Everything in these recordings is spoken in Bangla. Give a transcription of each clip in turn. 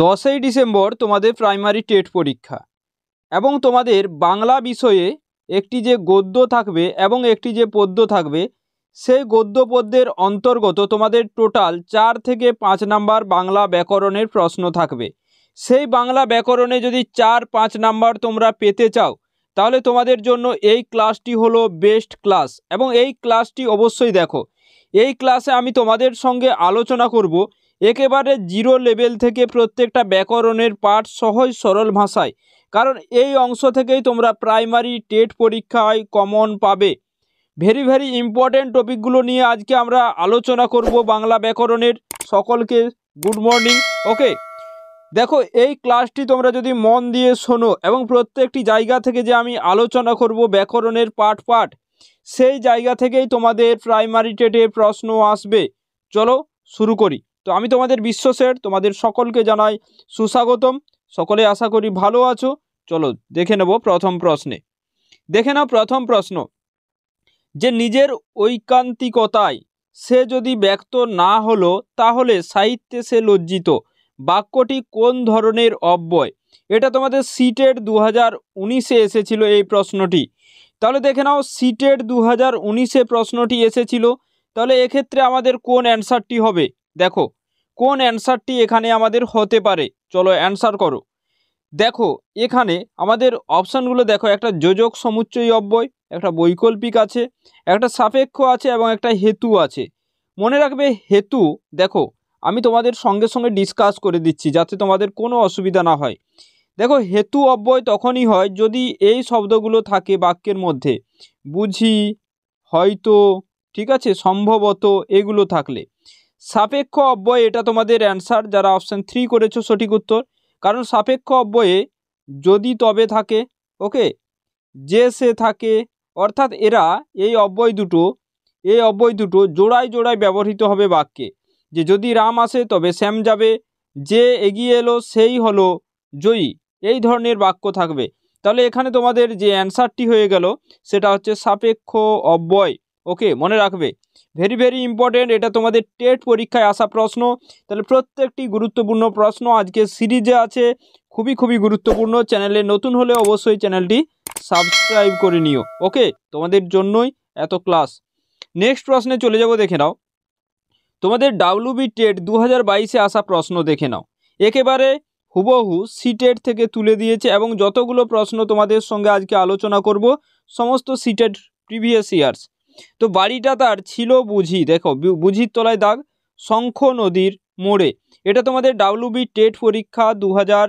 দশই ডিসেম্বর তোমাদের প্রাইমারি টেট পরীক্ষা এবং তোমাদের বাংলা বিষয়ে একটি যে গদ্য থাকবে এবং একটি যে পদ্য থাকবে সেই গদ্য পদ্যের অন্তর্গত তোমাদের টোটাল চার থেকে পাঁচ নাম্বার বাংলা ব্যাকরণের প্রশ্ন থাকবে সেই বাংলা ব্যাকরণে যদি চার পাঁচ নাম্বার তোমরা পেতে চাও তাহলে তোমাদের জন্য এই ক্লাসটি হলো বেস্ট ক্লাস এবং এই ক্লাসটি অবশ্যই দেখো এই ক্লাসে আমি তোমাদের সঙ্গে আলোচনা করবো একেবারে জিরো লেভেল থেকে প্রত্যেকটা ব্যাকরণের পাঠ সহজ সরল ভাষায় কারণ এই অংশ থেকেই তোমরা প্রাইমারি টেট পরীক্ষায় কমন পাবে ভেরি ভেরি ইম্পর্ট্যান্ট টপিকগুলো নিয়ে আজকে আমরা আলোচনা করব বাংলা ব্যাকরণের সকলকে গুড মর্নিং ওকে দেখো এই ক্লাসটি তোমরা যদি মন দিয়ে শোনো এবং প্রত্যেকটি জায়গা থেকে যে আমি আলোচনা করব ব্যাকরণের পাঠ পাঠ সেই জায়গা থেকেই তোমাদের প্রাইমারি টেটে প্রশ্ন আসবে চলো শুরু করি তো আমি তোমাদের বিশ্বসের তোমাদের সকলকে জানাই সুস্বাগতম সকলে আশা করি ভালো আছো চলো দেখে নেব প্রথম প্রশ্নে দেখে নাও প্রথম প্রশ্ন যে নিজের ঐকান্তিকতায় সে যদি ব্যক্ত না হলো তাহলে সাহিত্যে সে লজ্জিত বাক্যটি কোন ধরনের অব্যয় এটা তোমাদের সিটের দু হাজার উনিশে এসেছিল এই প্রশ্নটি তাহলে দেখে নাও সিটের দু হাজার উনিশে প্রশ্নটি এসেছিল তাহলে এক্ষেত্রে আমাদের কোন অ্যান্সারটি হবে দেখো কোন অ্যান্সারটি এখানে আমাদের হতে পারে চলো অ্যান্সার করো দেখো এখানে আমাদের অপশানগুলো দেখো একটা যোজক সমুচ্চয় অব্যয় একটা বৈকল্পিক আছে একটা সাপেক্ষ আছে এবং একটা হেতু আছে মনে রাখবে হেতু দেখো আমি তোমাদের সঙ্গে সঙ্গে ডিসকাস করে দিচ্ছি যাতে তোমাদের কোনো অসুবিধা না হয় দেখো হেতু অব্যয় তখনই হয় যদি এই শব্দগুলো থাকে বাক্যের মধ্যে বুঝি হয়তো ঠিক আছে সম্ভবত এগুলো থাকলে সাপেক্ষ অব্যয় এটা তোমাদের অ্যান্সার যারা অপশান থ্রি করেছো সঠিক উত্তর কারণ সাপেক্ষ অব্যয়ে যদি তবে থাকে ওকে যে সে থাকে অর্থাৎ এরা এই অব্যয় দুটো এই অব্যয় দুটো জোড়ায় জোড়ায় ব্যবহৃত হবে বাক্যে যে যদি রাম আসে তবে শ্যাম যাবে যে এগিয়ে এলো সেই হলো জয়ী এই ধরনের বাক্য থাকবে তাহলে এখানে তোমাদের যে অ্যান্সারটি হয়ে গেল সেটা হচ্ছে সাপেক্ষ অব্যয় ওকে মনে রাখবে ভেরি ভেরি ইম্পর্টেন্ট এটা তোমাদের টেট পরীক্ষায় আসা প্রশ্ন তাহলে প্রত্যেকটি গুরুত্বপূর্ণ প্রশ্ন আজকে সিরিজে আছে খুবই খুবই গুরুত্বপূর্ণ চ্যানেলে নতুন হলে অবশ্যই চ্যানেলটি সাবস্ক্রাইব করে নিও ওকে তোমাদের জন্যই এত ক্লাস নেক্সট প্রশ্নে চলে যাব দেখে নাও তোমাদের ডাব্লিউবি টেট দু হাজার বাইশে আসা প্রশ্ন দেখে নাও একেবারে হুবহু সিটেট থেকে তুলে দিয়েছে এবং যতগুলো প্রশ্ন তোমাদের সঙ্গে আজকে আলোচনা করব সমস্ত সিটেট প্রিভিয়াস ইয়ার্স তো বাড়িটা তার ছিল বুঝি দেখো বুঝির তলায় দাগ শঙ্খ নদীর মোড়ে এটা তোমাদের ডাব্লিউবি টেট পরীক্ষা দু হাজার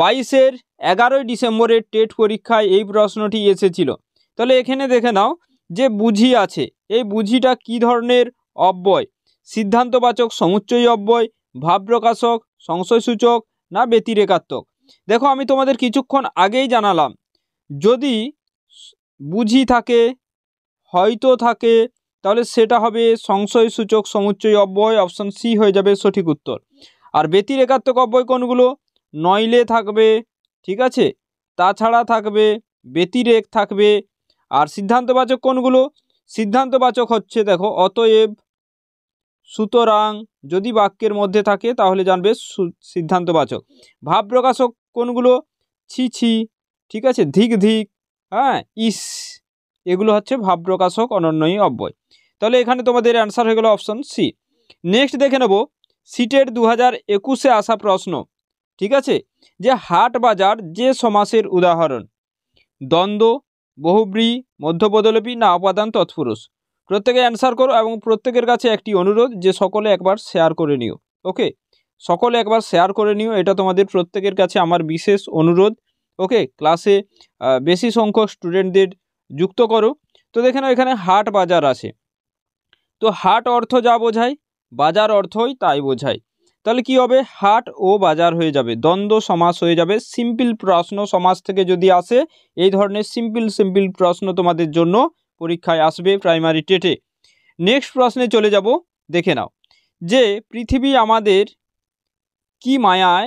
বাইশের এগারোই ডিসেম্বরের টেট পরীক্ষায় এই প্রশ্নটি এসেছিল তাহলে এখানে দেখে নাও যে বুঝি আছে এই বুঝিটা কি ধরনের অব্যয় সিদ্ধান্তবাচক সমুচ্চয় অব্যয় ভাব প্রকাশক সংশয়সূচক না ব্যতিরেকাত্মক দেখো আমি তোমাদের কিছুক্ষণ আগেই জানালাম যদি বুঝি থাকে হয়তো থাকে তাহলে সেটা হবে সংশয়সূচক সমুচ্চয় অব্যয় অপশান সি হয়ে যাবে সঠিক উত্তর আর ব্যতির একাত্মক অব্যয় কোনগুলো নইলে থাকবে ঠিক আছে তাছাড়া থাকবে ব্যতিরেক থাকবে আর সিদ্ধান্তবাচক কোনগুলো সিদ্ধান্তবাচক হচ্ছে দেখো অতএব সুতরাং যদি বাক্যের মধ্যে থাকে তাহলে জানবে সিদ্ধান্তবাচক ভাব প্রকাশক কোনগুলো ছি ছি ঠিক আছে ধিক ধিক হ্যাঁ ইস এগুলো হচ্ছে ভাব প্রকাশক অনন্যই অব্যয় তাহলে এখানে তোমাদের অ্যান্সার হয়ে গেল অপশন সি নেক্সট দেখে নেব সিটের দু হাজার একুশে আসা প্রশ্ন ঠিক আছে যে হাট বাজার যে সমাসের উদাহরণ দ্বন্দ্ব বহুব্রী মধ্যপদলপী না অপাদান তৎপুরুষ প্রত্যেকে অ্যান্সার করো এবং প্রত্যেকের কাছে একটি অনুরোধ যে সকলে একবার শেয়ার করে নিও ওকে সকলে একবার শেয়ার করে নিও এটা তোমাদের প্রত্যেকের কাছে আমার বিশেষ অনুরোধ ওকে ক্লাসে বেশি সংখ্যক স্টুডেন্টদের যুক্ত করো তো দেখে নাও এখানে হাট বাজার আছে তো হাট অর্থ যা বোঝায় বাজার অর্থই তাই বোঝায় তাহলে কি হবে হাট ও বাজার হয়ে যাবে দ্বন্দ্ব সমাস হয়ে যাবে সিম্পল প্রশ্ন সমাজ থেকে যদি আসে এই ধরনের সিম্পল সিম্পল প্রশ্ন তোমাদের জন্য পরীক্ষায় আসবে প্রাইমারি টেটে নেক্সট প্রশ্নে চলে যাব দেখে নাও যে পৃথিবী আমাদের কি মায়ার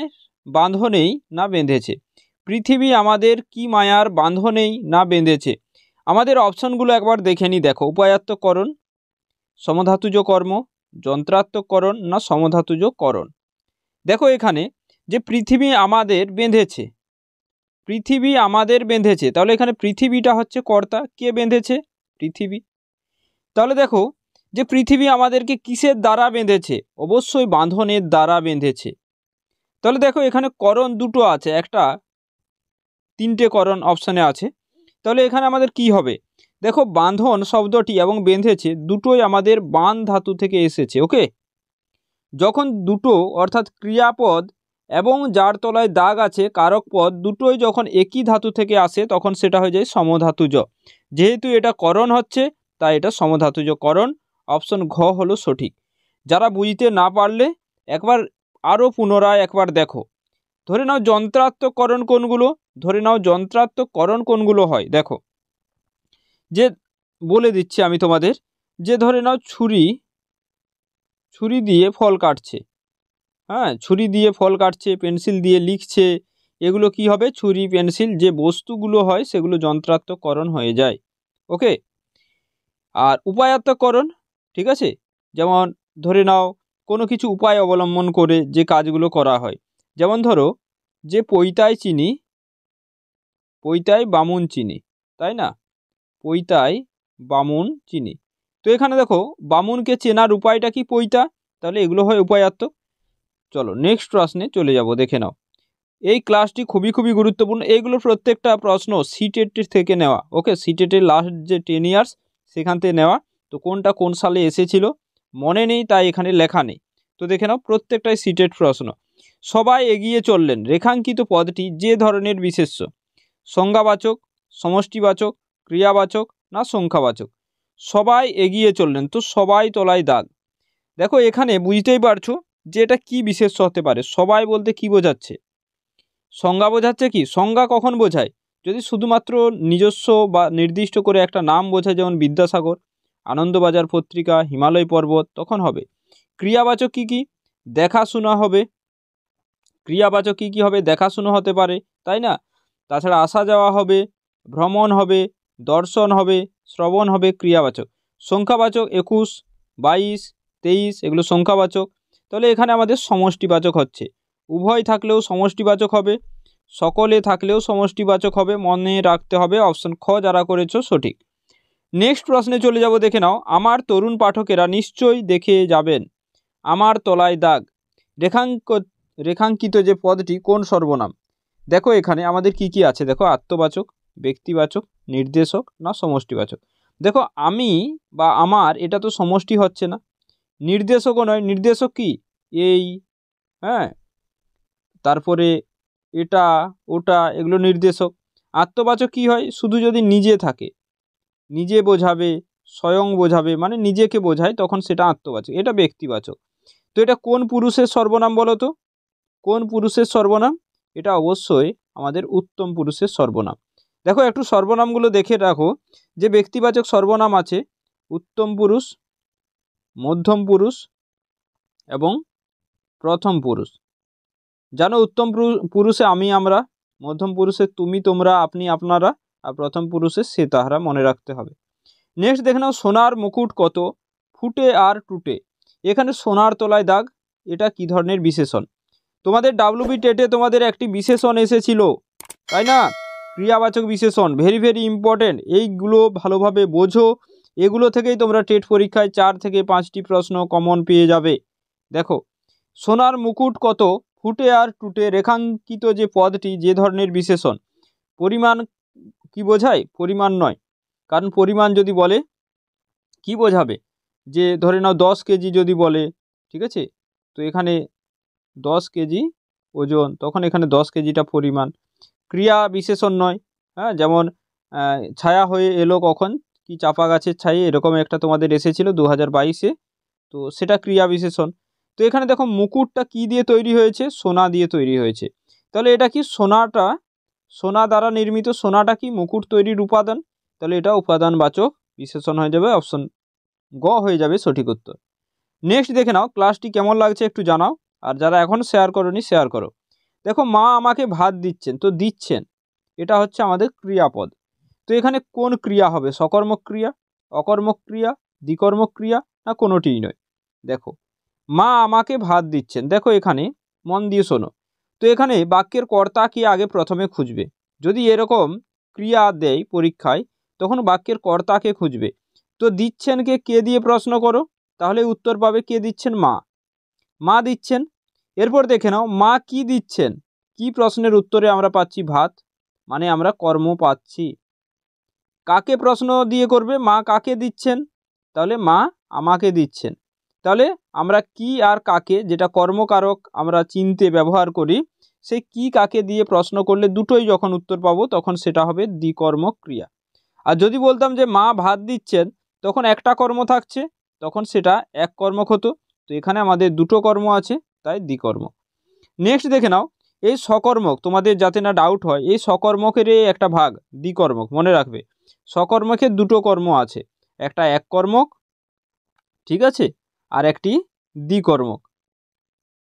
বাঁধনেই না বেঁধেছে পৃথিবী আমাদের কি মায়ার বাঁধনেই না বেঁধেছে আমাদের অপশনগুলো একবার দেখে নিই দেখো উপায়াত্মকরণ কর্ম যন্ত্রাত্মকরণ না সমধাতুজ করণ দেখো এখানে যে পৃথিবী আমাদের বেঁধেছে পৃথিবী আমাদের বেঁধেছে তাহলে এখানে পৃথিবীটা হচ্ছে কর্তা কে বেঁধেছে পৃথিবী তাহলে দেখো যে পৃথিবী আমাদেরকে কিসের দ্বারা বেঁধেছে অবশ্যই বাঁধনের দ্বারা বেঁধেছে তাহলে দেখো এখানে করণ দুটো আছে একটা তিনটে করণ অপশানে আছে তাহলে এখানে আমাদের কি হবে দেখো বাঁধন শব্দটি এবং বেঁধেছে দুটোই আমাদের বান ধাতু থেকে এসেছে ওকে যখন দুটো অর্থাৎ ক্রিয়াপদ এবং যার তলায় দাগ আছে কারক পদ দুটোই যখন একই ধাতু থেকে আসে তখন সেটা হয়ে যায় সমধাতুজ যেহেতু এটা করণ হচ্ছে তাই এটা করণ অপশন ঘ হলো সঠিক যারা বুঝতে না পারলে একবার আরও পুনরায় একবার দেখো ধরে নাও যন্ত্রাত্মকরণ কোনগুলো ধরে নাও যন্ত্রাত্মকরণ কোনগুলো হয় দেখো যে বলে দিচ্ছি আমি তোমাদের যে ধরে নাও ছুরি ছুরি দিয়ে ফল কাটছে হ্যাঁ ছুরি দিয়ে ফল কাটছে পেন্সিল দিয়ে লিখছে এগুলো কি হবে ছুরি পেন্সিল যে বস্তুগুলো হয় সেগুলো যন্ত্রাত্মকরণ হয়ে যায় ওকে আর উপায়াত্মকরণ ঠিক আছে যেমন ধরে নাও কোনো কিছু উপায় অবলম্বন করে যে কাজগুলো করা হয় যেমন ধরো যে পৈতাই চিনি পৈতাই বামুন চিনি তাই না পৈতাই বামুন চিনি তো এখানে দেখো বামুনকে চেনার উপায়টা কি পৈতা তাহলে এগুলো হয় উপায়াত্মক চলো নেক্সট প্রশ্নে চলে যাব দেখে নাও এই ক্লাসটি খুবই খুবই গুরুত্বপূর্ণ এইগুলো প্রত্যেকটা প্রশ্ন সিটেটের e থেকে নেওয়া ওকে সিটেটের লাস্ট যে টেন ইয়ার্স সেখান থেকে নেওয়া তো কোনটা কোন সালে এসেছিল মনে নেই তাই এখানে লেখা নেই তো দেখে নাও প্রত্যেকটাই সিটেট e প্রশ্ন সবাই এগিয়ে চললেন রেখাঙ্কিত পদটি যে ধরনের বিশেষ্য সংজ্ঞাবাচক সমষ্টিবাচক ক্রিয়াবাচক না সংখ্যাবাচক সবাই এগিয়ে চললেন তো সবাই তলায় দাগ দেখো এখানে বুঝতেই পারছো যে এটা কী বিশেষ্য হতে পারে সবাই বলতে কি বোঝাচ্ছে সংজ্ঞা বোঝাচ্ছে কি সংজ্ঞা কখন বোঝায় যদি শুধুমাত্র নিজস্ব বা নির্দিষ্ট করে একটা নাম বোঝায় যেমন বিদ্যাসাগর আনন্দবাজার পত্রিকা হিমালয় পর্বত তখন হবে ক্রিয়াবাচক কি কি দেখাশোনা হবে ক্রিয়াবাচক কী কী হবে দেখাশুনো হতে পারে তাই না তাছাড়া আসা যাওয়া হবে ভ্রমণ হবে দর্শন হবে শ্রবণ হবে ক্রিয়াবাচক সংখ্যাবাচক একুশ বাইশ তেইশ এগুলো সংখ্যাবাচক তাহলে এখানে আমাদের সমষ্টিবাচক হচ্ছে উভয় থাকলেও সমষ্টিবাচক হবে সকলে থাকলেও সমষ্টিবাচক হবে মনে রাখতে হবে অপশন খ যারা করেছ সঠিক নেক্সট প্রশ্নে চলে যাব দেখে নাও আমার তরুণ পাঠকেরা নিশ্চয়ই দেখে যাবেন আমার তলায় দাগ রেখাঙ্ক রেখাঙ্কিত যে পদটি কোন সর্বনাম দেখো এখানে আমাদের কি কি আছে দেখো আত্মবাচক ব্যক্তিবাচক নির্দেশক না সমষ্টিবাচক দেখো আমি বা আমার এটা তো সমষ্টি হচ্ছে না নির্দেশকও নয় নির্দেশক কি এই হ্যাঁ তারপরে এটা ওটা এগুলো নির্দেশক আত্মবাচক কি হয় শুধু যদি নিজে থাকে নিজে বোঝাবে স্বয়ং বোঝাবে মানে নিজেকে বোঝায় তখন সেটা আত্মবাচক এটা ব্যক্তিবাচক তো এটা কোন পুরুষের সর্বনাম বলো তো কোন পুরুষের সর্বনাম এটা অবশ্যই আমাদের উত্তম পুরুষের সর্বনাম দেখো একটু সর্বনামগুলো দেখে রাখো যে ব্যক্তিবাচক সর্বনাম আছে উত্তম পুরুষ মধ্যম পুরুষ এবং প্রথম পুরুষ জানো উত্তম পুরুষে আমি আমরা মধ্যম পুরুষে তুমি তোমরা আপনি আপনারা আর প্রথম পুরুষে সে তাহারা মনে রাখতে হবে নেক্সট দেখে নাও সোনার মুকুট কত ফুটে আর টুটে এখানে সোনার তলায় দাগ এটা কি ধরনের বিশেষণ তোমাদের বি টেটে তোমাদের একটি বিশেষণ এসেছিল তাই না ক্রিয়াবাচক বিশেষণ ভেরি ভেরি ইম্পর্টেন্ট এইগুলো ভালোভাবে বোঝো এগুলো থেকেই তোমরা টেট পরীক্ষায় চার থেকে পাঁচটি প্রশ্ন কমন পেয়ে যাবে দেখো সোনার মুকুট কত ফুটে আর টুটে রেখাঙ্কিত যে পদটি যে ধরনের বিশেষণ পরিমাণ কি বোঝায় পরিমাণ নয় কারণ পরিমাণ যদি বলে কি বোঝাবে যে ধরে নাও দশ কেজি যদি বলে ঠিক আছে তো এখানে দশ কেজি ওজন তখন এখানে দশ কেজিটা পরিমাণ ক্রিয়া বিশেষণ নয় হ্যাঁ যেমন ছায়া হয়ে এলো কখন কি চাপা গাছের ছাই এরকম একটা তোমাদের এসেছিল দু হাজার বাইশে তো সেটা ক্রিয়া বিশেষণ তো এখানে দেখো মুকুটটা কি দিয়ে তৈরি হয়েছে সোনা দিয়ে তৈরি হয়েছে তাহলে এটা কি সোনাটা সোনা দ্বারা নির্মিত সোনাটা কি মুকুট তৈরির উপাদান তাহলে এটা উপাদান বাচক বিশেষণ হয়ে যাবে অপশন গ হয়ে যাবে সঠিক উত্তর নেক্সট দেখে নাও ক্লাসটি কেমন লাগছে একটু জানাও আর যারা এখন শেয়ার করনি শেয়ার করো দেখো মা আমাকে ভাত দিচ্ছেন তো দিচ্ছেন এটা হচ্ছে আমাদের ক্রিয়াপদ তো এখানে কোন ক্রিয়া হবে সকর্মক্রিয়া অকর্মক্রিয়া দ্বিকর্মক্রিয়া ক্রিয়া না কোনোটিই নয় দেখো মা আমাকে ভাত দিচ্ছেন দেখো এখানে মন দিয়ে শোনো তো এখানে বাক্যের কর্তা কি আগে প্রথমে খুঁজবে যদি এরকম ক্রিয়া দেয় পরীক্ষায় তখন বাক্যের কর্তাকে খুঁজবে তো দিচ্ছেনকে কে দিয়ে প্রশ্ন করো তাহলে উত্তর পাবে কে দিচ্ছেন মা মা দিচ্ছেন এরপর দেখে নাও মা কি দিচ্ছেন কি প্রশ্নের উত্তরে আমরা পাচ্ছি ভাত মানে আমরা কর্ম পাচ্ছি কাকে প্রশ্ন দিয়ে করবে মা কাকে দিচ্ছেন তাহলে মা আমাকে দিচ্ছেন তাহলে আমরা কি আর কাকে যেটা কর্মকারক আমরা চিনতে ব্যবহার করি সে কি কাকে দিয়ে প্রশ্ন করলে দুটোই যখন উত্তর পাবো তখন সেটা হবে দ্বিকর্ম ক্রিয়া আর যদি বলতাম যে মা ভাত দিচ্ছেন তখন একটা কর্ম থাকছে তখন সেটা এক কর্মক হতো তো এখানে আমাদের দুটো কর্ম আছে তাই দ্বিকর্ম নেক্সট দেখে নাও এই সকর্মক তোমাদের যাতে না ডাউট হয় এই সকর্মকের একটা ভাগ দ্বিকর্মক মনে রাখবে সকর্মকের দুটো কর্ম আছে একটা এক কর্মক ঠিক আছে আর একটি দ্বিকর্মক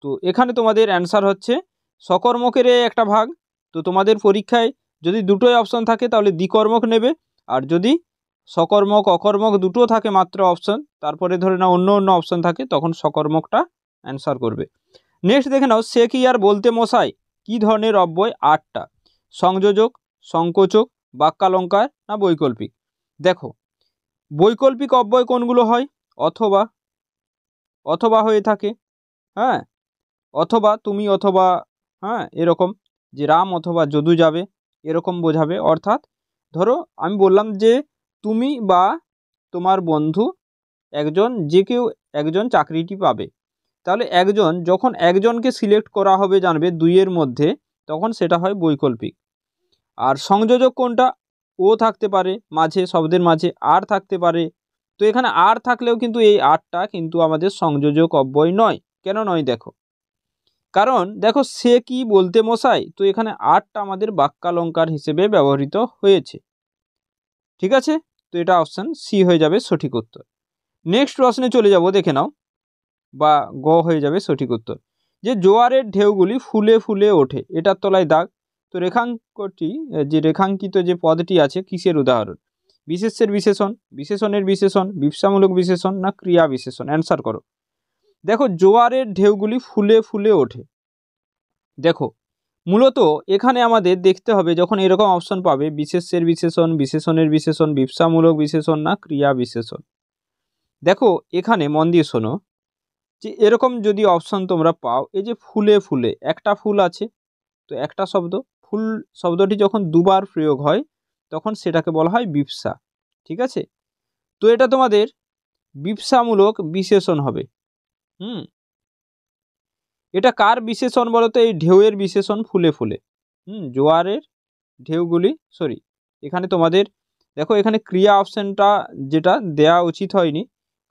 তো এখানে তোমাদের অ্যান্সার হচ্ছে সকর্মকের একটা ভাগ তো তোমাদের পরীক্ষায় যদি দুটোই অপশন থাকে তাহলে দ্বিকর্মক নেবে আর যদি সকর্মক অকর্মক দুটো থাকে মাত্র অপশন তারপরে ধরে নাও অন্য অন্য অপশন থাকে তখন সকর্মকটা অ্যান্সার করবে নেক্সট দেখে নাও সে কি আর বলতে মশাই কি ধরনের অব্যয় আটটা সংযোজক সংকোচক বাক্যালঙ্কার না বৈকল্পিক দেখো বৈকল্পিক অব্যয় কোনগুলো হয় অথবা অথবা হয়ে থাকে হ্যাঁ অথবা তুমি অথবা হ্যাঁ এরকম যে রাম অথবা যদু যাবে এরকম বোঝাবে অর্থাৎ ধরো আমি বললাম যে তুমি বা তোমার বন্ধু একজন যে কেউ একজন চাকরিটি পাবে তাহলে একজন যখন একজনকে সিলেক্ট করা হবে জানবে দুইয়ের মধ্যে তখন সেটা হয় বৈকল্পিক আর সংযোজক কোনটা ও থাকতে পারে মাঝে শব্দের মাঝে আর থাকতে পারে তো এখানে আর থাকলেও কিন্তু এই আরটা কিন্তু আমাদের সংযোজক অব্যয় নয় কেন নয় দেখো কারণ দেখো সে কি বলতে মশাই তো এখানে আরটা আমাদের বাক্যালঙ্কার হিসেবে ব্যবহৃত হয়েছে ঠিক আছে তো এটা অপশান সি হয়ে যাবে সঠিক উত্তর নেক্সট প্রশ্নে চলে যাব দেখে নাও বা গ হয়ে যাবে সঠিক উত্তর যে জোয়ারের ঢেউগুলি ফুলে ফুলে ওঠে এটার তলায় দাগ তো রেখাঙ্কটি যে রেখাঙ্কিত যে পদটি আছে কিসের উদাহরণ বিশেষের বিশেষণ বিশেষণের বিশেষণ ব্যবসামূলক বিশেষণ না ক্রিয়া বিশেষণ অ্যান্সার করো দেখো জোয়ারের ঢেউগুলি ফুলে ফুলে ওঠে দেখো মূলত এখানে আমাদের দেখতে হবে যখন এরকম অপশন পাবে বিশেষের বিশেষণ বিশেষণের বিশেষণ বিপসামূলক বিশেষণ না ক্রিয়া বিশেষণ দেখো এখানে মন দিয়ে শোনো যে এরকম যদি অপশন তোমরা পাও এই যে ফুলে ফুলে একটা ফুল আছে তো একটা শব্দ ফুল শব্দটি যখন দুবার প্রয়োগ হয় তখন সেটাকে বলা হয় বিপসা ঠিক আছে তো এটা তোমাদের বিপসামূলক বিশেষণ হবে হুম এটা কার বিশেষণ বলতো এই ঢেউয়ের বিশেষণ ফুলে ফুলে হুম জোয়ারের ঢেউগুলি সরি এখানে তোমাদের দেখো এখানে ক্রিয়া অপশানটা যেটা দেয়া উচিত হয়নি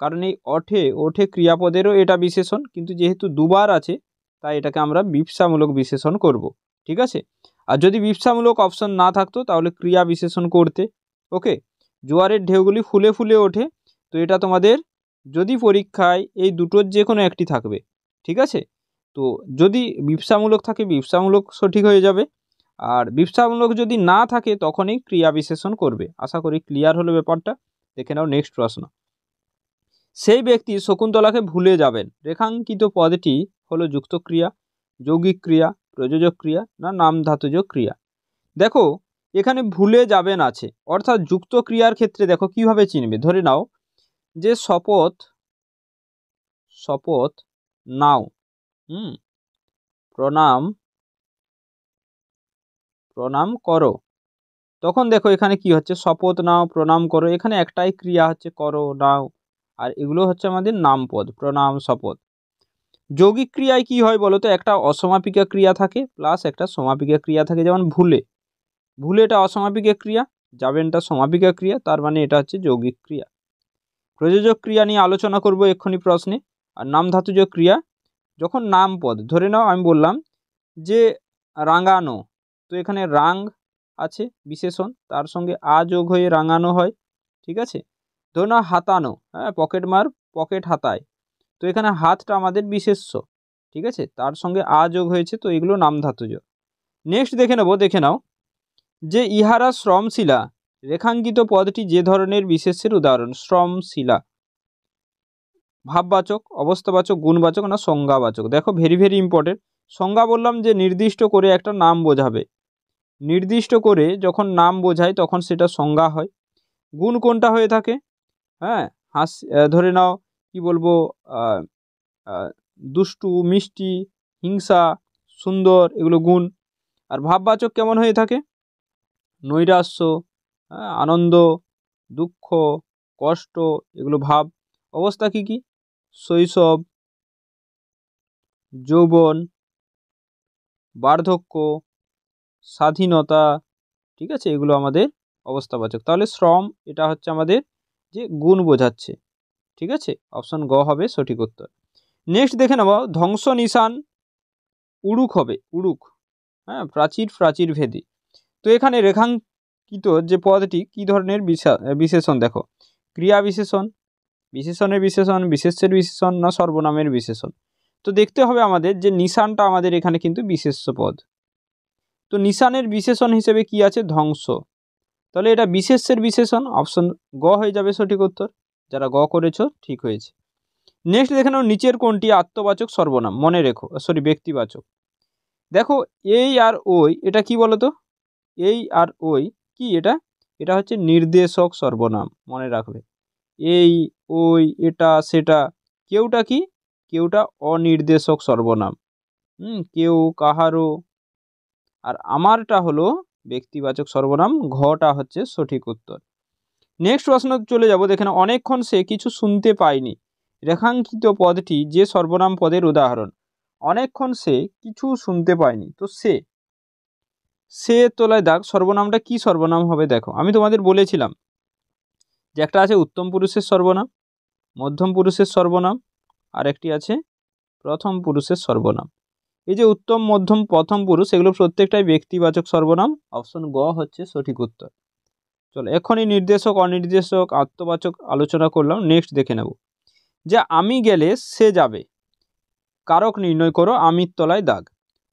কারণ এই অঠে ওঠে ক্রিয়াপদেরও এটা বিশেষণ কিন্তু যেহেতু দুবার আছে তাই এটাকে আমরা বিপসামূলক বিশেষণ করব ঠিক আছে আর যদি বিপসামূলক অপশান না থাকতো তাহলে ক্রিয়া বিশেষণ করতে ওকে জোয়ারের ঢেউগুলি ফুলে ফুলে ওঠে তো এটা তোমাদের যদি পরীক্ষায় এই দুটোর যে কোনো একটি থাকবে ঠিক আছে তো যদি বিপসামূলক থাকে বিপসামূলক সঠিক হয়ে যাবে আর বিপসামূলক যদি না থাকে তখনই ক্রিয়া বিশেষণ করবে আশা করি ক্লিয়ার হলো ব্যাপারটা দেখে নাও নেক্সট প্রশ্ন সেই ব্যক্তি শকুন্তলাকে ভুলে যাবেন রেখাঙ্কিত পদটি হলো যুক্ত ক্রিয়া যৌগিক ক্রিয়া প্রযোজক ক্রিয়া না নাম ধাতুজ ক্রিয়া দেখো এখানে ভুলে যাবেন আছে অর্থাৎ যুক্ত ক্রিয়ার ক্ষেত্রে দেখো কিভাবে চিনবে ধরে নাও যে শপথ শপথ নাও হুম প্রণাম প্রণাম করো তখন দেখো এখানে কি হচ্ছে শপথ নাও প্রণাম করো এখানে একটাই ক্রিয়া হচ্ছে করো নাও আর এগুলো হচ্ছে আমাদের নামপদ প্রণাম শপথ যৌগিক ক্রিয়ায় কি হয় বলো তো একটা অসমাপিকা ক্রিয়া থাকে প্লাস একটা সমাপিকা ক্রিয়া থাকে যেমন ভুলে ভুলে এটা অসমাপিকা ক্রিয়া যাবেনটা সমাপিকা ক্রিয়া তার মানে এটা হচ্ছে যৌগিক ক্রিয়া প্রযোজক ক্রিয়া নিয়ে আলোচনা করব এক্ষুনি প্রশ্নে আর নাম ধাতুজ ক্রিয়া যখন নামপদ ধরে নাও আমি বললাম যে রাঙানো তো এখানে রাং আছে বিশেষণ তার সঙ্গে আ যোগ হয়ে রাঙানো হয় ঠিক আছে ধরে নাও হাতানো হ্যাঁ পকেট মার পকেট হাতায় তো এখানে হাতটা আমাদের বিশেষ্য ঠিক আছে তার সঙ্গে আ যোগ হয়েছে তো এগুলো নাম ধাতুজ নেক্সট দেখে নেবো দেখে নাও যে ইহারা শ্রমশিলা রেখাঙ্কিত পদটি যে ধরনের বিশেষের উদাহরণ শ্রমশিলা ভাববাচক অবস্থাবাচক গুণবাচক না সংজ্ঞাবাচক দেখো ভেরি ভেরি ইম্পর্টেন্ট সংজ্ঞা বললাম যে নির্দিষ্ট করে একটা নাম বোঝাবে নির্দিষ্ট করে যখন নাম বোঝায় তখন সেটা সংজ্ঞা হয় গুণ কোনটা হয়ে থাকে হ্যাঁ হাস ধরে নাও কি বলবো দুষ্টু মিষ্টি হিংসা সুন্দর এগুলো গুণ আর ভাববাচক কেমন হয়ে থাকে নৈরাশ্য হ্যাঁ, আনন্দ দুঃখ কষ্ট এগুলো ভাব অবস্থা কি কী শৈশব যৌবন বার্ধক্য স্বাধীনতা ঠিক আছে এগুলো আমাদের অবস্থাবাচক তাহলে শ্রম এটা হচ্ছে আমাদের যে গুণ বোঝাচ্ছে ঠিক আছে অপশন গ হবে সঠিক উত্তর নেক্সট দেখে নেব ধ্বংস নিশান উড়ুক হবে উড়ুক হ্যাঁ প্রাচীর প্রাচীর ভেদে তো এখানে রেখাঙ্কিত যে পদটি কি ধরনের বিশেষণ দেখো ক্রিয়া বিশেষণ বিশেষণের বিশেষণ বিশেষের বিশেষণ না সর্বনামের বিশেষণ তো দেখতে হবে আমাদের যে নিশানটা আমাদের এখানে কিন্তু বিশেষ্য পদ তো নিশানের বিশেষণ হিসেবে কি আছে ধ্বংস তাহলে এটা বিশেষের বিশেষণ অপশন গ হয়ে যাবে সঠিক উত্তর যারা গ করেছ ঠিক হয়েছে নেক্সট দেখে নাও নিচের কোনটি আত্মবাচক সর্বনাম মনে রেখো সরি ব্যক্তিবাচক দেখো এই আর ওই এটা কি বলো তো এই আর ওই কি এটা এটা হচ্ছে নির্দেশক সর্বনাম মনে রাখবে এই ওই এটা সেটা কেউটা কি কেউটা অনির্দেশক সর্বনাম হুম কেউ কাহারও আর আমারটা হলো ব্যক্তিবাচক সর্বনাম ঘটা হচ্ছে সঠিক উত্তর নেক্সট প্রশ্ন চলে যাব দেখেন অনেকক্ষণ সে কিছু শুনতে পায়নি রেখাঙ্কিত পদটি যে সর্বনাম পদের উদাহরণ অনেকক্ষণ সে কিছু শুনতে পায়নি তো সে সে তোলায় দাগ সর্বনামটা কি সর্বনাম হবে দেখো আমি তোমাদের বলেছিলাম যে একটা আছে উত্তম পুরুষের সর্বনাম মধ্যম পুরুষের সর্বনাম আর একটি আছে প্রথম পুরুষের সর্বনাম এই যে উত্তম মধ্যম প্রথম পুরুষ এগুলো প্রত্যেকটাই ব্যক্তিবাচক সর্বনাম অপশন গ হচ্ছে সঠিক উত্তর চলো এখনই নির্দেশক অনির্দেশক আত্মবাচক আলোচনা করলাম নেক্সট দেখে নেব যে আমি গেলে সে যাবে কারক নির্ণয় করো আমির তলায় দাগ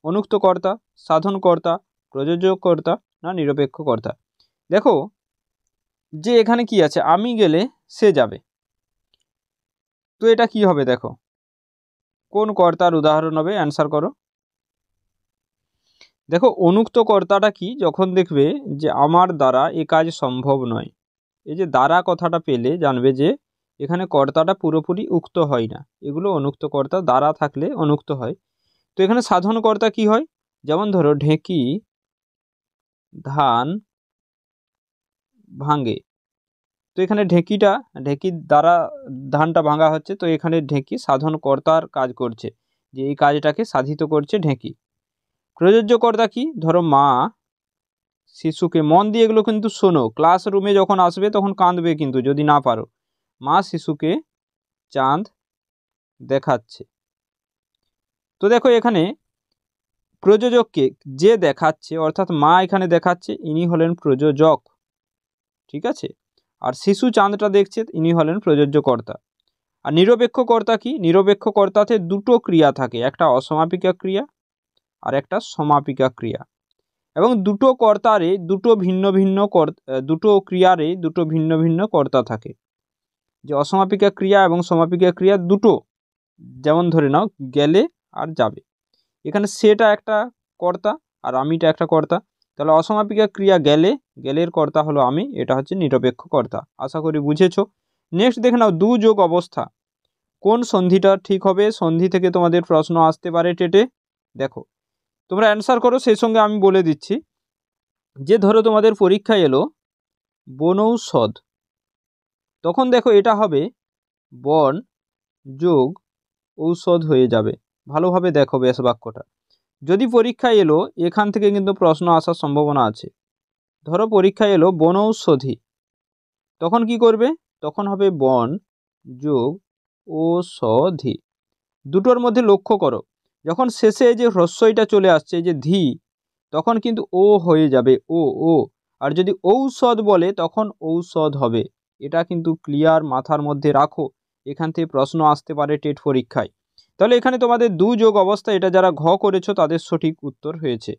অনুক্তকর্তা সাধনকর্তা প্রযোজককর্তা না নিরপেক্ষকর্তা দেখো যে এখানে কি আছে আমি গেলে সে যাবে তো এটা কি হবে দেখো কোন কর্তার উদাহরণ হবে অ্যান্সার করো দেখো অনুক্ত কর্তাটা কি যখন দেখবে যে আমার দ্বারা এ কাজ সম্ভব নয় এই যে দ্বারা কথাটা পেলে জানবে যে এখানে কর্তাটা পুরোপুরি উক্ত হয় না এগুলো অনুক্ত কর্তা দ্বারা থাকলে অনুক্ত হয় তো এখানে সাধন কর্তা কি হয় যেমন ধরো ঢেঁকি ধান ভাঙে তো এখানে ঢেঁকিটা ঢেঁকির দ্বারা ধানটা ভাঙা হচ্ছে তো এখানে ঢেঁকি সাধনকর্তার কাজ করছে যে এই কাজটাকে সাধিত করছে ঢেঁকি প্রযোজ্যকর্তা কি ধরো মা শিশুকে মন দিয়ে এগুলো কিন্তু শোনো ক্লাসরুমে যখন আসবে তখন কাঁদবে কিন্তু যদি না পারো মা শিশুকে চাঁদ দেখাচ্ছে তো দেখো এখানে প্রযোজককে যে দেখাচ্ছে অর্থাৎ মা এখানে দেখাচ্ছে ইনি হলেন প্রযোজক ঠিক আছে আর শিশু চাঁদটা দেখছে ইনি হলেন প্রযোজ্য কর্তা আর নিরপেক্ষ কর্তা কি নিরপেক্ষ দুটো ক্রিয়া থাকে একটা অসমাপিকা ক্রিয়া আর একটা সমাপিকা ক্রিয়া এবং দুটো কর্তারে দুটো ভিন্ন ভিন্ন দুটো ক্রিয়ারে দুটো ভিন্ন ভিন্ন কর্তা থাকে যে অসমাপিকা ক্রিয়া এবং সমাপিকা ক্রিয়া দুটো যেমন ধরে নাও গেলে আর যাবে এখানে সেটা একটা কর্তা আর আমিটা একটা কর্তা তাহলে অসমাপিকা ক্রিয়া গেলে গেলের কর্তা হলো আমি এটা হচ্ছে নিরপেক্ষ কর্তা আশা করি বুঝেছো নেক্সট দেখে নাও দু যোগ অবস্থা কোন সন্ধিটা ঠিক হবে সন্ধি থেকে তোমাদের প্রশ্ন আসতে পারে টেটে দেখো তোমরা অ্যান্সার করো সেই সঙ্গে আমি বলে দিচ্ছি যে ধরো তোমাদের পরীক্ষা এলো বনৌষদ তখন দেখো এটা হবে বন যোগ ঔষধ হয়ে যাবে ভালোভাবে দেখো ব্যাস বাক্যটা যদি পরীক্ষা এলো এখান থেকে কিন্তু প্রশ্ন আসার সম্ভাবনা আছে ধরো পরীক্ষা এলো বনৌষধি তখন কি করবে তখন হবে বন যোগ ওষধি দুটোর মধ্যে লক্ষ্য করো যখন শেষে যে হ্রস্বইটা চলে আসছে যে ধি তখন কিন্তু ও হয়ে যাবে ও ও আর যদি ঔষধ বলে তখন ঔষধ হবে এটা কিন্তু ক্লিয়ার মাথার মধ্যে রাখো এখান থেকে প্রশ্ন আসতে পারে টেট পরীক্ষায় তাহলে এখানে তোমাদের দু যোগ অবস্থা এটা যারা ঘ করেছো তাদের সঠিক উত্তর হয়েছে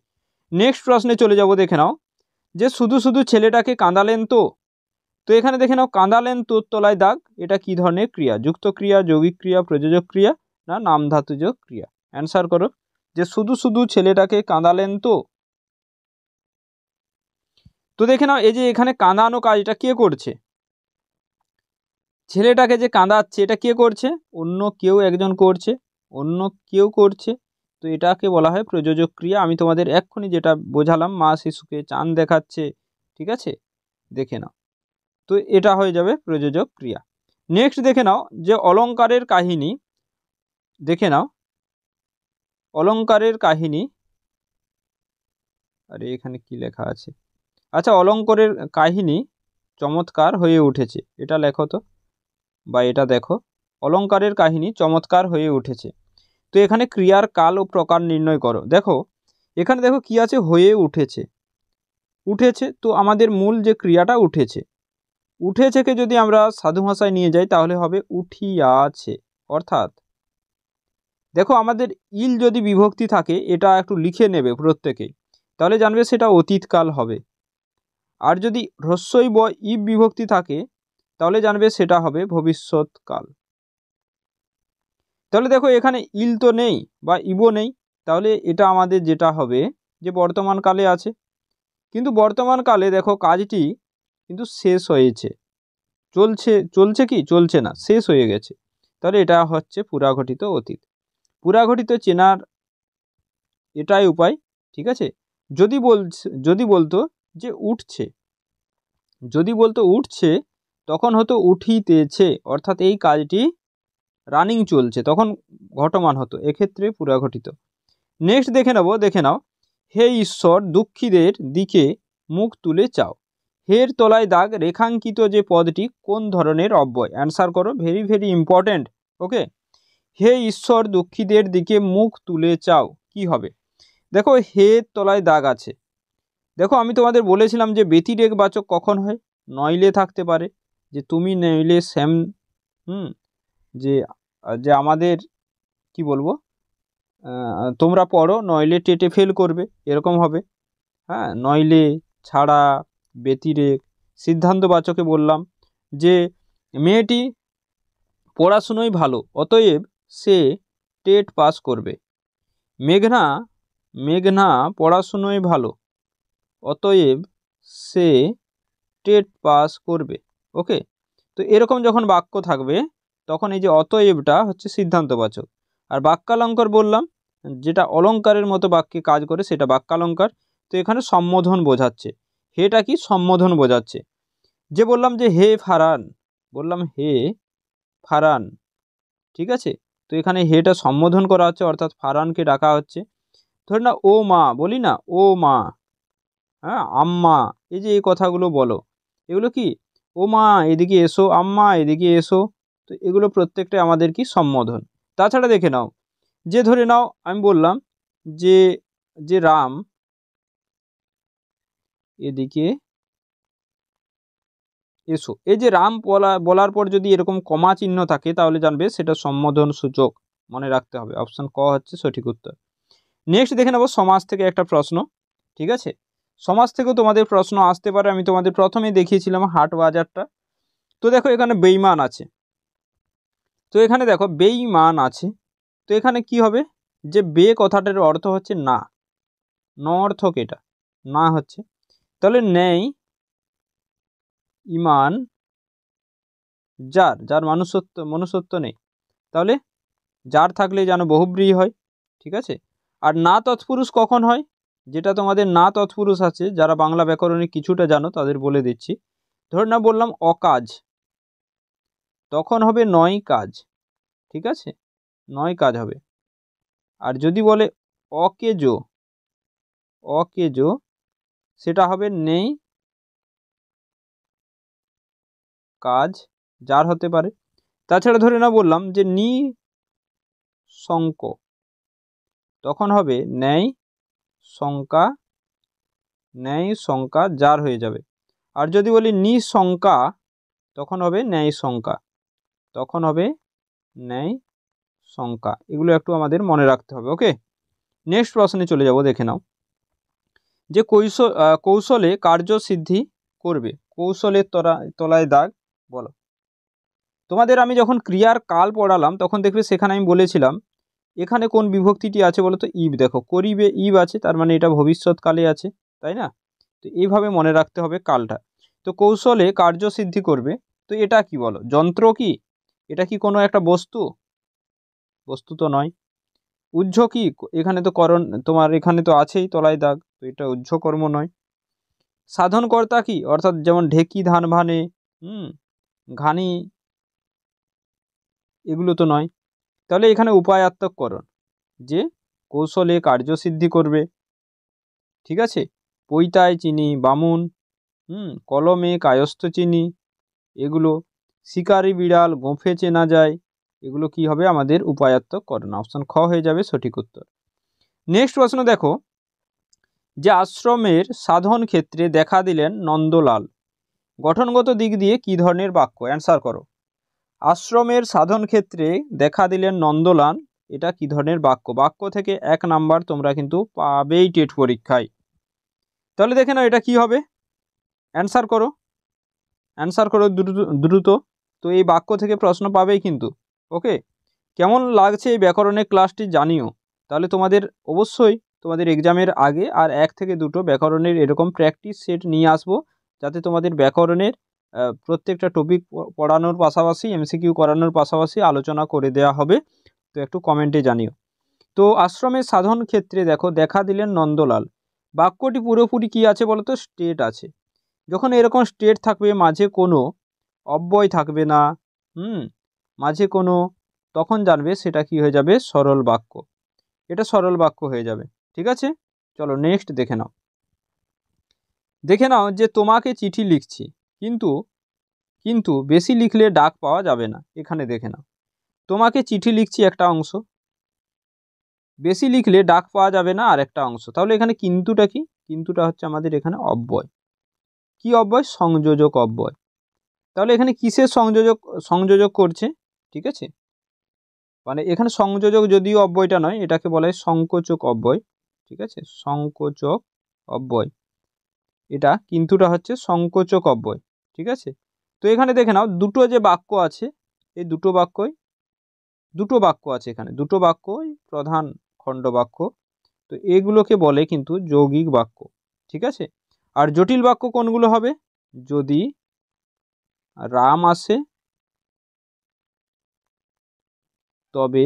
নেক্সট প্রশ্নে চলে যাব দেখে নাও যে শুধু শুধু ছেলেটাকে কাঁদালেন তো তো এখানে দেখে নাও কাঁদালেন তোর তলায় দাগ এটা কি ধরনের ক্রিয়া যুক্ত ক্রিয়া যৌগিক ক্রিয়া প্রযোজক ক্রিয়া না নাম নামধাতুজ ক্রিয়া অ্যান্সার করো যে শুধু শুধু ছেলেটাকে কাঁদালেন তো তো দেখে নাও এই যে এখানে কাঁদানো কাজ এটা কে করছে ছেলেটাকে যে কাঁদাচ্ছে এটা কে করছে অন্য কেউ একজন করছে অন্য কেউ করছে তো এটাকে বলা হয় প্রযোজক ক্রিয়া আমি তোমাদের এক্ষুনি যেটা বোঝালাম মা শিশুকে চাঁদ দেখাচ্ছে ঠিক আছে দেখে নাও তো এটা হয়ে যাবে প্রযোজক ক্রিয়া নেক্সট দেখে নাও যে অলঙ্কারের কাহিনী দেখে নাও অলঙ্কারের কাহিনী আরে এখানে কি লেখা আছে আচ্ছা অলঙ্কারের কাহিনী চমৎকার হয়ে উঠেছে এটা লেখো তো বা এটা দেখো অলঙ্কারের কাহিনী চমৎকার হয়ে উঠেছে তো এখানে ক্রিয়ার কাল ও প্রকার নির্ণয় করো দেখো এখানে দেখো কি আছে হয়ে উঠেছে উঠেছে তো আমাদের মূল যে ক্রিয়াটা উঠেছে উঠেছেকে যদি আমরা সাধু ভাষায় নিয়ে যাই তাহলে হবে উঠিয়াছে অর্থাৎ দেখো আমাদের ইল যদি বিভক্তি থাকে এটা একটু লিখে নেবে প্রত্যেকে তাহলে জানবে সেটা অতীতকাল হবে আর যদি হ্রস্বই ব ইব বিভক্তি থাকে তাহলে জানবে সেটা হবে ভবিষ্যৎকাল তাহলে দেখো এখানে ইল তো নেই বা ইবো নেই তাহলে এটা আমাদের যেটা হবে যে বর্তমানকালে আছে কিন্তু বর্তমানকালে দেখো কাজটি কিন্তু শেষ হয়েছে চলছে চলছে কি চলছে না শেষ হয়ে গেছে তাহলে এটা হচ্ছে পুরাঘটিত অতীত পুরাঘটিত চেনার এটাই উপায় ঠিক আছে যদি বলছে যদি বলতো যে উঠছে যদি বলতো উঠছে তখন হতো উঠিতেছে অর্থাৎ এই কাজটি রানিং চলছে তখন ঘটমান হতো এক্ষেত্রে পুরাঘটিত নেক্সট দেখে নেব দেখে নাও হে ঈশ্বর দুঃখীদের দিকে মুখ তুলে চাও হের তলায় দাগ রেখাঙ্কিত যে পদটি কোন ধরনের অব্যয় অ্যান্সার করো ভেরি ভেরি ইম্পর্ট্যান্ট ওকে হে ঈশ্বর দুঃখীদের দিকে মুখ তুলে চাও কি হবে দেখো হে তলায় দাগ আছে দেখো আমি তোমাদের বলেছিলাম যে ব্যতিরেক বাচক কখন হয় নইলে থাকতে পারে যে তুমি নইলে শ্যাম হুম যে যে আমাদের কি বলবো তোমরা পড়ো নইলে টেটে ফেল করবে এরকম হবে হ্যাঁ নইলে ছাড়া ব্যতিরেক সিদ্ধান্তবাচকে বললাম যে মেয়েটি পড়াশুনোই ভালো অতএব সে টেট পাস করবে মেঘনা মেঘনা পড়াশুনোই ভালো অতএব সে টেট পাস করবে ওকে তো এরকম যখন বাক্য থাকবে তখন এই যে অতএবটা হচ্ছে সিদ্ধান্তবাচক আর বাক্যালঙ্কার বললাম যেটা অলঙ্কারের মতো বাক্যে কাজ করে সেটা বাক্যালঙ্কার তো এখানে সম্বোধন বোঝাচ্ছে হেটা কি সম্বোধন বোঝাচ্ছে যে বললাম যে হে ফারান বললাম হে ফারান ঠিক আছে তো এখানে হেটা সম্বোধন করা হচ্ছে অর্থাৎ ফারানকে ডাকা হচ্ছে ধরে না ও মা বলি না ও মা হ্যাঁ আম্মা এই যে এই কথাগুলো বলো এগুলো কি ও মা এদিকে এসো আম্মা এদিকে এসো তো এগুলো প্রত্যেকটাই আমাদের কি সম্বোধন তাছাড়া দেখে নাও যে ধরে নাও আমি বললাম যে যে রাম এদিকে এসো এই যে রাম বলা বলার পর যদি এরকম কমা চিহ্ন থাকে তাহলে জানবে সেটা সম্বোধন সূচক মনে রাখতে হবে অপশান ক হচ্ছে সঠিক উত্তর নেক্সট দেখে নেবো সমাজ থেকে একটা প্রশ্ন ঠিক আছে সমাজ থেকেও তোমাদের প্রশ্ন আসতে পারে আমি তোমাদের প্রথমে দেখিয়েছিলাম হাট বাজারটা তো দেখো এখানে বেইমান আছে তো এখানে দেখো বেঈমান আছে তো এখানে কি হবে যে বে কথাটার অর্থ হচ্ছে না ন অর্থক এটা না হচ্ছে তাহলে নেই ইমান যার যার মানুষত্ব মনুষ্যত্ব নেই তাহলে যার থাকলে যেন বহুব্রী হয় ঠিক আছে আর না তৎপুরুষ কখন হয় যেটা তোমাদের না তৎপুরুষ আছে যারা বাংলা ব্যাকরণে কিছুটা জানো তাদের বলে দিচ্ছি ধরে না বললাম অকাজ তখন হবে নয় কাজ ঠিক আছে নয় কাজ হবে আর যদি বলে অকেজো অকেজো সেটা হবে নেই কাজ যার হতে পারে তাছাড়া ধরে না বললাম যে নি শঙ্ক তখন হবে ন্যায় শঙ্কা ন্যায় শঙ্কা যার হয়ে যাবে আর যদি বলি নিশঙ্কা তখন হবে ন্যায় শঙ্কা তখন হবে ন্যায় সংখ্যা এগুলো একটু আমাদের মনে রাখতে হবে ওকে নেক্সট প্রশ্নে চলে যাব দেখে নাও যে কৌশল কৌশলে কার্যসিদ্ধি করবে কৌশলের তলা তলায় দাগ বলো তোমাদের আমি যখন ক্রিয়ার কাল পড়ালাম তখন দেখবে সেখানে আমি বলেছিলাম এখানে কোন বিভক্তিটি আছে বলো তো ইব দেখো করিবে ইব আছে তার মানে এটা ভবিষ্যৎকালে আছে তাই না তো এইভাবে মনে রাখতে হবে কালটা তো কৌশলে কার্যসিদ্ধি করবে তো এটা কি বলো যন্ত্র কি এটা কি কোনো একটা বস্তু বস্তু তো নয় উজ্জ কি এখানে তো করণ তোমার এখানে তো আছেই তলায় দাগ তো এটা উজ্জ কর্ম নয় সাধনকর্তা কি অর্থাৎ যেমন ঢেকি ধান ভানে হুম ঘানি এগুলো তো নয় তাহলে এখানে উপায় আত্মকরণ যে কৌশলে কার্যসিদ্ধি করবে ঠিক আছে পৈতায় চিনি বামুন হুম কলমে কায়স্থ চিনি এগুলো শিকারি বিড়াল গোঁফে চেনা যায় এগুলো কি হবে আমাদের করোনা অপশান খ হয়ে যাবে সঠিক উত্তর নেক্সট প্রশ্ন দেখো যে আশ্রমের সাধন ক্ষেত্রে দেখা দিলেন নন্দলাল গঠনগত দিক দিয়ে কি ধরনের বাক্য অ্যান্সার করো আশ্রমের সাধন ক্ষেত্রে দেখা দিলেন নন্দলাল এটা কি ধরনের বাক্য বাক্য থেকে এক নাম্বার তোমরা কিন্তু পাবেই টেট পরীক্ষায় তাহলে দেখে নাও এটা কি হবে অ্যান্সার করো অ্যান্সার করো দ্রুত দ্রুত তো এই বাক্য থেকে প্রশ্ন পাবেই কিন্তু ওকে কেমন লাগছে এই ব্যাকরণের ক্লাসটি জানিও তাহলে তোমাদের অবশ্যই তোমাদের এক্সামের আগে আর এক থেকে দুটো ব্যাকরণের এরকম প্র্যাকটিস সেট নিয়ে আসবো যাতে তোমাদের ব্যাকরণের প্রত্যেকটা টপিক পড়ানোর পাশাপাশি এমসিকিউ করানোর পাশাপাশি আলোচনা করে দেয়া হবে তো একটু কমেন্টে জানিও তো আশ্রমের সাধন ক্ষেত্রে দেখো দেখা দিলেন নন্দলাল বাক্যটি পুরোপুরি কি আছে বলতো স্টেট আছে যখন এরকম স্টেট থাকবে মাঝে কোনো অব্যয় থাকবে না হুম মাঝে কোনো তখন জানবে সেটা কি হয়ে যাবে সরল বাক্য এটা সরল বাক্য হয়ে যাবে ঠিক আছে চলো নেক্সট দেখে নাও দেখে নাও যে তোমাকে চিঠি লিখছি কিন্তু কিন্তু বেশি লিখলে ডাক পাওয়া যাবে না এখানে দেখে নাও তোমাকে চিঠি লিখছি একটা অংশ বেশি লিখলে ডাক পাওয়া যাবে না আর একটা অংশ তাহলে এখানে কিন্তুটা কি কিন্তুটা হচ্ছে আমাদের এখানে অব্যয় কি অব্যয় সংযোজক অব্যয় তাহলে এখানে কিসের সংযোজক সংযোজক করছে ঠিক আছে মানে এখানে সংযোজক যদিও অব্যয়টা নয় এটাকে বলা হয় সংকোচক অব্যয় ঠিক আছে সংকোচক অব্যয় এটা কিন্তুটা হচ্ছে সংকোচক অব্যয় ঠিক আছে তো এখানে দেখে নাও দুটো যে বাক্য আছে এই দুটো বাক্যই দুটো বাক্য আছে এখানে দুটো বাক্যই প্রধান খণ্ড বাক্য তো এগুলোকে বলে কিন্তু যৌগিক বাক্য ঠিক আছে আর জটিল বাক্য কোনগুলো হবে যদি রাম আসে তবে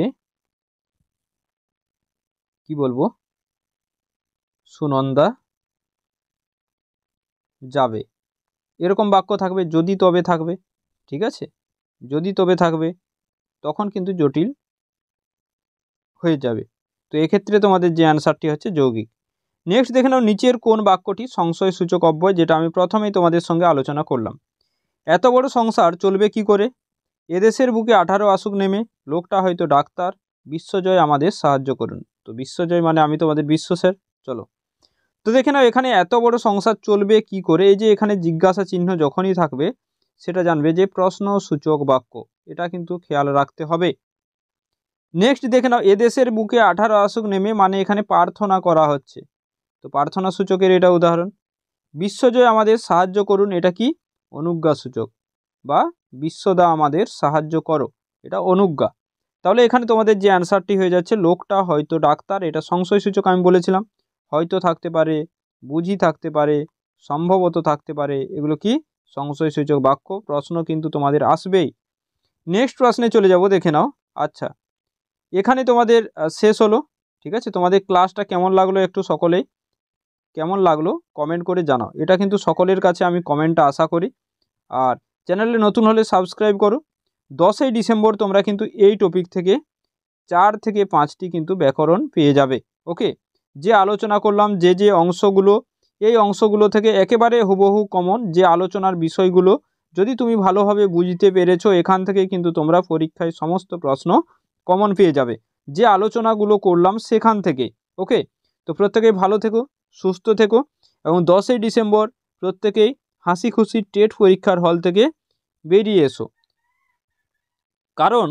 কি বলবো সুনন্দা যাবে এরকম বাক্য থাকবে যদি তবে থাকবে ঠিক আছে যদি তবে থাকবে তখন কিন্তু জটিল হয়ে যাবে তো এক্ষেত্রে তোমাদের যে অ্যান্সারটি হচ্ছে যৌগিক নেক্সট দেখে নাও নিচের কোন বাক্যটি সংশয় সূচক অব্যয় যেটা আমি প্রথমেই তোমাদের সঙ্গে আলোচনা করলাম এত বড় সংসার চলবে কি করে এদেশের বুকে আঠারো আসুক নেমে লোকটা হয়তো ডাক্তার বিশ্বজয় আমাদের সাহায্য করুন তো বিশ্বজয় মানে আমি তোমাদের বিশ্ব স্যার চলো তো দেখে নাও এখানে এত বড় সংসার চলবে কি করে এই যে এখানে জিজ্ঞাসা চিহ্ন যখনই থাকবে সেটা জানবে যে প্রশ্ন সূচক বাক্য এটা কিন্তু খেয়াল রাখতে হবে নেক্সট দেখে নাও এদেশের বুকে আঠারো আসুক নেমে মানে এখানে প্রার্থনা করা হচ্ছে তো প্রার্থনা সূচকের এটা উদাহরণ বিশ্বজয় আমাদের সাহায্য করুন এটা কি অনুজ্ঞাসূচক বা বিশ্বদা আমাদের সাহায্য করো এটা অনুজ্ঞা তাহলে এখানে তোমাদের যে অ্যান্সারটি হয়ে যাচ্ছে লোকটা হয়তো ডাক্তার এটা সংশয়সূচক আমি বলেছিলাম হয়তো থাকতে পারে বুঝি থাকতে পারে সম্ভবত থাকতে পারে এগুলো কি সংশয়সূচক বাক্য প্রশ্ন কিন্তু তোমাদের আসবেই নেক্সট প্রশ্নে চলে যাব দেখে নাও আচ্ছা এখানে তোমাদের শেষ হলো ঠিক আছে তোমাদের ক্লাসটা কেমন লাগলো একটু সকলেই কেমন লাগলো কমেন্ট করে জানাও এটা কিন্তু সকলের কাছে আমি কমেন্টটা আশা করি আর চ্যানেলে নতুন হলে সাবস্ক্রাইব করো দশই ডিসেম্বর তোমরা কিন্তু এই টপিক থেকে চার থেকে পাঁচটি কিন্তু ব্যাকরণ পেয়ে যাবে ওকে যে আলোচনা করলাম যে যে অংশগুলো এই অংশগুলো থেকে একেবারে হুবহু কমন যে আলোচনার বিষয়গুলো যদি তুমি ভালোভাবে বুঝতে পেরেছো এখান থেকে কিন্তু তোমরা পরীক্ষায় সমস্ত প্রশ্ন কমন পেয়ে যাবে যে আলোচনাগুলো করলাম সেখান থেকে ওকে তো প্রত্যেকেই ভালো থেকো সুস্থ থেকো এবং দশই ডিসেম্বর প্রত্যেকেই হাসি খুশি টেট পরীক্ষার হল থেকে বেরিয়ে এসো কারণ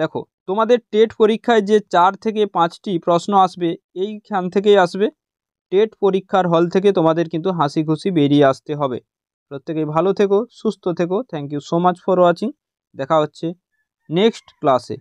দেখো তোমাদের টেট পরীক্ষায় যে চার থেকে পাঁচটি প্রশ্ন আসবে এইখান থেকেই আসবে টেট পরীক্ষার হল থেকে তোমাদের কিন্তু হাসি খুশি বেরিয়ে আসতে হবে প্রত্যেকে ভালো থেকো সুস্থ থেকো thank you so much for watching দেখা হচ্ছে নেক্সট ক্লাসে